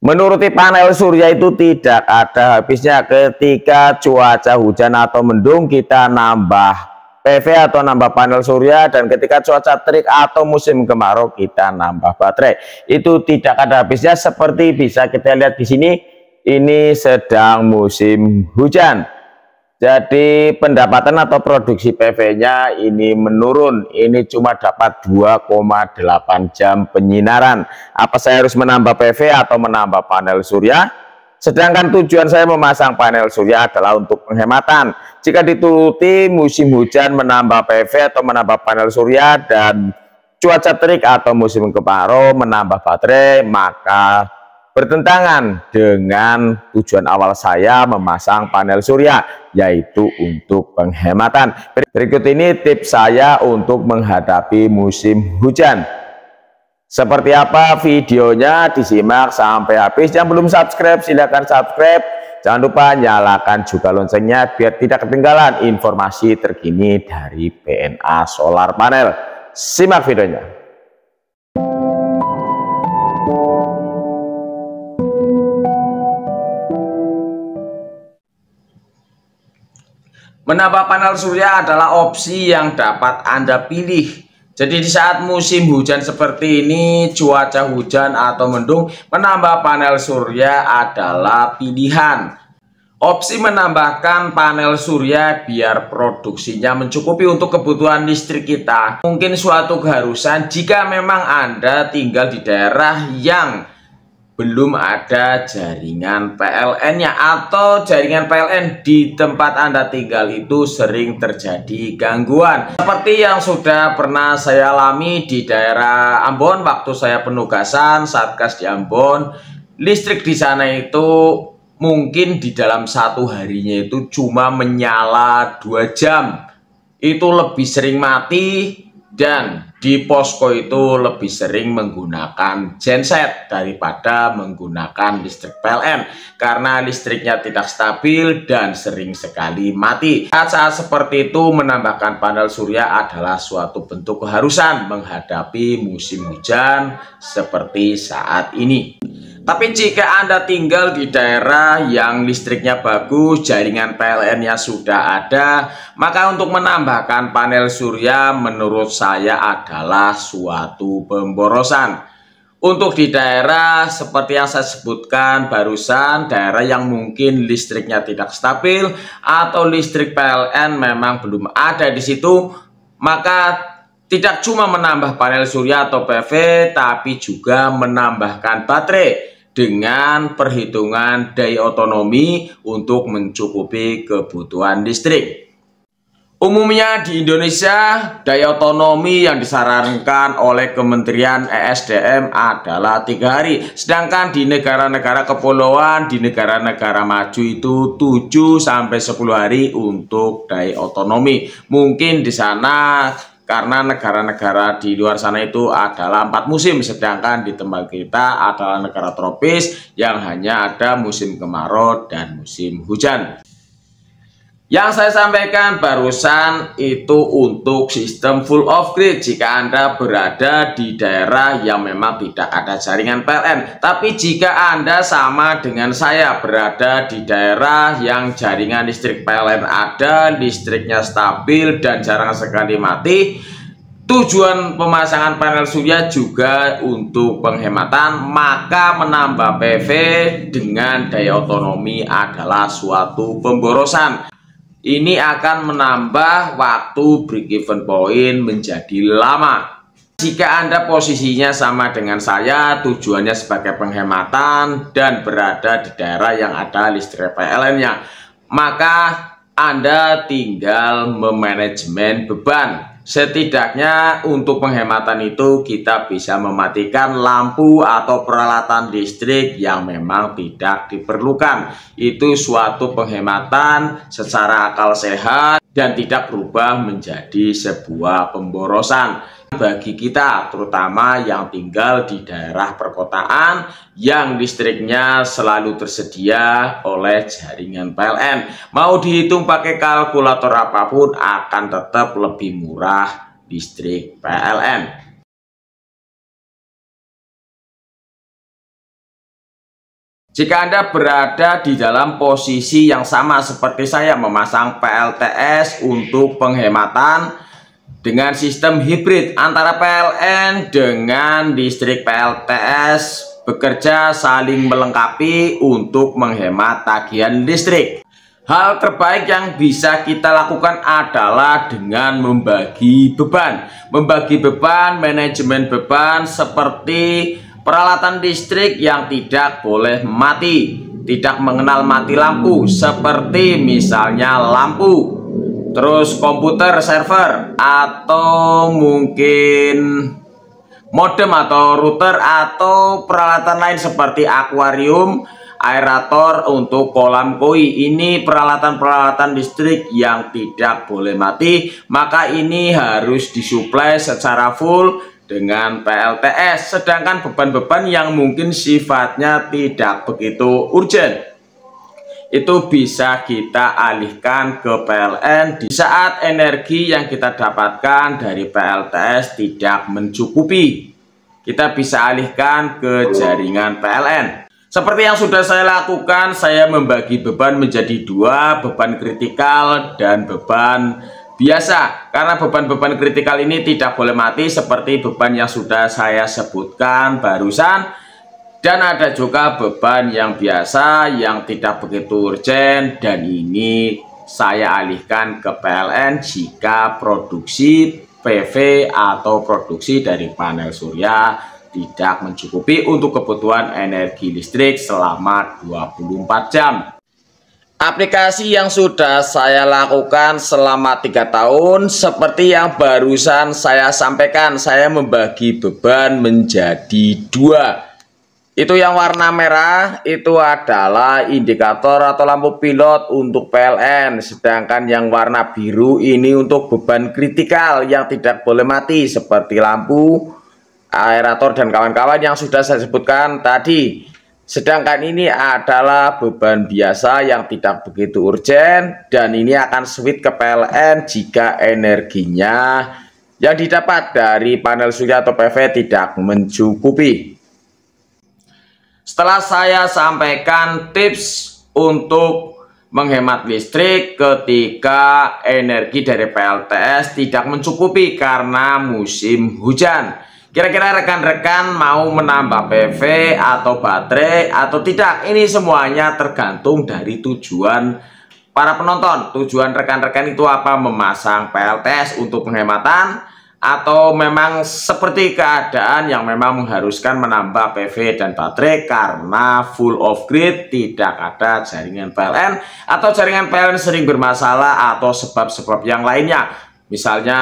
Menuruti panel surya itu tidak ada habisnya ketika cuaca hujan atau mendung kita nambah PV atau nambah panel surya dan ketika cuaca terik atau musim kemarau kita nambah baterai. Itu tidak ada habisnya seperti bisa kita lihat di sini ini sedang musim hujan. Jadi pendapatan atau produksi PV-nya ini menurun, ini cuma dapat 2,8 jam penyinaran. Apa saya harus menambah PV atau menambah panel surya? Sedangkan tujuan saya memasang panel surya adalah untuk penghematan. Jika dituruti musim hujan menambah PV atau menambah panel surya dan cuaca terik atau musim kemarau menambah baterai, maka bertentangan dengan tujuan awal saya memasang panel surya yaitu untuk penghematan berikut ini tips saya untuk menghadapi musim hujan seperti apa videonya disimak sampai habis yang belum subscribe silahkan subscribe jangan lupa nyalakan juga loncengnya biar tidak ketinggalan informasi terkini dari PNA solar panel simak videonya Menambah panel surya adalah opsi yang dapat Anda pilih. Jadi di saat musim hujan seperti ini, cuaca hujan atau mendung, menambah panel surya adalah pilihan. Opsi menambahkan panel surya biar produksinya mencukupi untuk kebutuhan listrik kita. Mungkin suatu keharusan jika memang Anda tinggal di daerah yang belum ada jaringan PLN-nya atau jaringan PLN di tempat Anda tinggal itu sering terjadi gangguan. Seperti yang sudah pernah saya alami di daerah Ambon waktu saya penugasan Satgas di Ambon, listrik di sana itu mungkin di dalam satu harinya itu cuma menyala dua jam. Itu lebih sering mati dan di posko itu lebih sering menggunakan genset daripada menggunakan listrik PLN karena listriknya tidak stabil dan sering sekali mati. Saat-saat seperti itu menambahkan panel surya adalah suatu bentuk keharusan menghadapi musim hujan seperti saat ini. Tapi jika Anda tinggal di daerah yang listriknya bagus, jaringan PLN-nya sudah ada, maka untuk menambahkan panel surya menurut saya adalah suatu pemborosan. Untuk di daerah seperti yang saya sebutkan barusan, daerah yang mungkin listriknya tidak stabil atau listrik PLN memang belum ada di situ, maka tidak cuma menambah panel surya atau PV, tapi juga menambahkan baterai dengan perhitungan daya otonomi untuk mencukupi kebutuhan listrik. Umumnya di Indonesia, daya otonomi yang disarankan oleh Kementerian ESDM adalah tiga hari. Sedangkan di negara-negara kepulauan, di negara-negara maju itu 7 sampai 10 hari untuk daya otonomi. Mungkin di sana karena negara-negara di luar sana itu adalah empat musim sedangkan di tempat kita adalah negara tropis yang hanya ada musim kemarau dan musim hujan yang saya sampaikan barusan itu untuk sistem full of grid jika Anda berada di daerah yang memang tidak ada jaringan PLN. Tapi jika Anda sama dengan saya berada di daerah yang jaringan listrik PLN ada, listriknya stabil dan jarang sekali mati, Tujuan pemasangan panel surya juga untuk penghematan, maka menambah PV dengan daya otonomi adalah suatu pemborosan. Ini akan menambah waktu break even point menjadi lama. Jika Anda posisinya sama dengan saya, tujuannya sebagai penghematan dan berada di daerah yang ada listrik PLN-nya, maka Anda tinggal memanajemen beban Setidaknya untuk penghematan itu kita bisa mematikan lampu atau peralatan listrik yang memang tidak diperlukan. Itu suatu penghematan secara akal sehat dan tidak berubah menjadi sebuah pemborosan bagi kita terutama yang tinggal di daerah perkotaan yang listriknya selalu tersedia oleh jaringan PLN mau dihitung pakai kalkulator apapun akan tetap lebih murah listrik PLN Jika Anda berada di dalam posisi yang sama seperti saya memasang PLTS untuk penghematan dengan sistem hibrid antara PLN dengan distrik PLTS bekerja saling melengkapi untuk menghemat tagihan listrik. Hal terbaik yang bisa kita lakukan adalah dengan membagi beban. Membagi beban, manajemen beban seperti peralatan listrik yang tidak boleh mati, tidak mengenal mati lampu seperti misalnya lampu terus komputer server atau mungkin modem atau router atau peralatan lain seperti akuarium, aerator untuk kolam koi. Ini peralatan-peralatan listrik yang tidak boleh mati, maka ini harus disuplai secara full dengan PLTS sedangkan beban-beban yang mungkin sifatnya tidak begitu urgent itu bisa kita alihkan ke PLN di saat energi yang kita dapatkan dari PLTS tidak mencukupi. Kita bisa alihkan ke jaringan PLN. Seperti yang sudah saya lakukan, saya membagi beban menjadi dua, beban kritikal dan beban biasa. Karena beban-beban kritikal ini tidak boleh mati seperti beban yang sudah saya sebutkan barusan dan ada juga beban yang biasa yang tidak begitu urgent dan ini saya alihkan ke PLN jika produksi PV atau produksi dari panel surya tidak mencukupi untuk kebutuhan energi listrik selama 24 jam. Aplikasi yang sudah saya lakukan selama tiga tahun seperti yang barusan saya sampaikan, saya membagi beban menjadi dua itu yang warna merah itu adalah indikator atau lampu pilot untuk PLN, sedangkan yang warna biru ini untuk beban kritikal yang tidak boleh mati seperti lampu, aerator dan kawan-kawan yang sudah saya sebutkan tadi. Sedangkan ini adalah beban biasa yang tidak begitu urgent dan ini akan switch ke PLN jika energinya yang didapat dari panel surya atau PV tidak mencukupi. Setelah saya sampaikan tips untuk menghemat listrik ketika energi dari PLTS tidak mencukupi karena musim hujan. Kira-kira rekan-rekan mau menambah PV atau baterai atau tidak? Ini semuanya tergantung dari tujuan para penonton. Tujuan rekan-rekan itu apa? Memasang PLTS untuk penghematan atau memang seperti keadaan yang memang mengharuskan menambah PV dan baterai karena full of grid tidak ada jaringan PLN atau jaringan PLN sering bermasalah atau sebab-sebab yang lainnya misalnya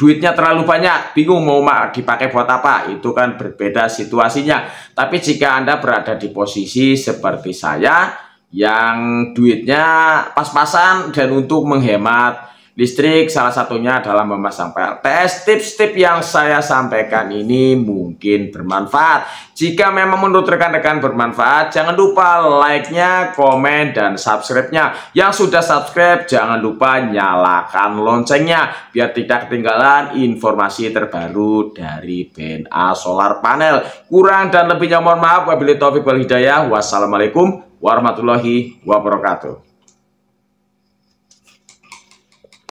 duitnya terlalu banyak bingung mau dipakai buat apa itu kan berbeda situasinya tapi jika Anda berada di posisi seperti saya yang duitnya pas-pasan dan untuk menghemat listrik salah satunya dalam memasang PLTS. Tips-tips yang saya sampaikan ini mungkin bermanfaat. Jika memang menurut rekan-rekan bermanfaat, jangan lupa like-nya, komen, dan subscribe-nya. Yang sudah subscribe, jangan lupa nyalakan loncengnya, biar tidak ketinggalan informasi terbaru dari BNA Solar Panel. Kurang dan lebihnya mohon maaf. Wabillahi taufiq wal hidayah. Wassalamualaikum warahmatullahi wabarakatuh.